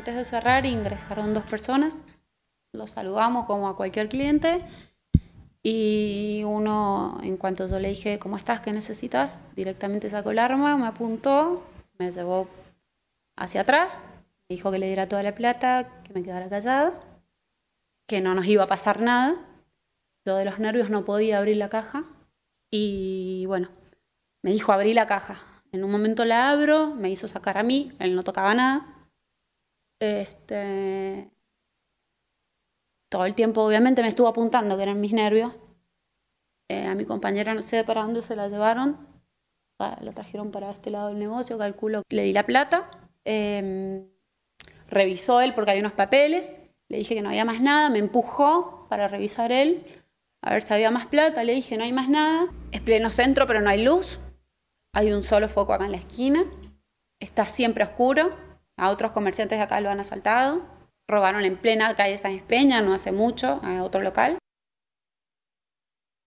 antes de cerrar ingresaron dos personas. Los saludamos como a cualquier cliente. Y uno, en cuanto yo le dije, ¿cómo estás? ¿Qué necesitas? Directamente sacó el arma, me apuntó, me llevó hacia atrás, me dijo que le diera toda la plata, que me quedara callada, que no nos iba a pasar nada. Yo de los nervios no podía abrir la caja. Y bueno, me dijo, abrí la caja. En un momento la abro, me hizo sacar a mí, él no tocaba nada. Este, todo el tiempo, obviamente, me estuvo apuntando, que eran mis nervios. Eh, a mi compañera no sé para dónde se la llevaron. Ah, la trajeron para este lado del negocio, calculo. Le di la plata. Em, revisó él porque había unos papeles. Le dije que no había más nada. Me empujó para revisar él. A ver si había más plata. Le dije, no hay más nada. Es pleno centro, pero no hay luz. Hay un solo foco acá en la esquina. Está siempre oscuro. A otros comerciantes de acá lo han asaltado, robaron en plena calle San Espeña, no hace mucho, a otro local.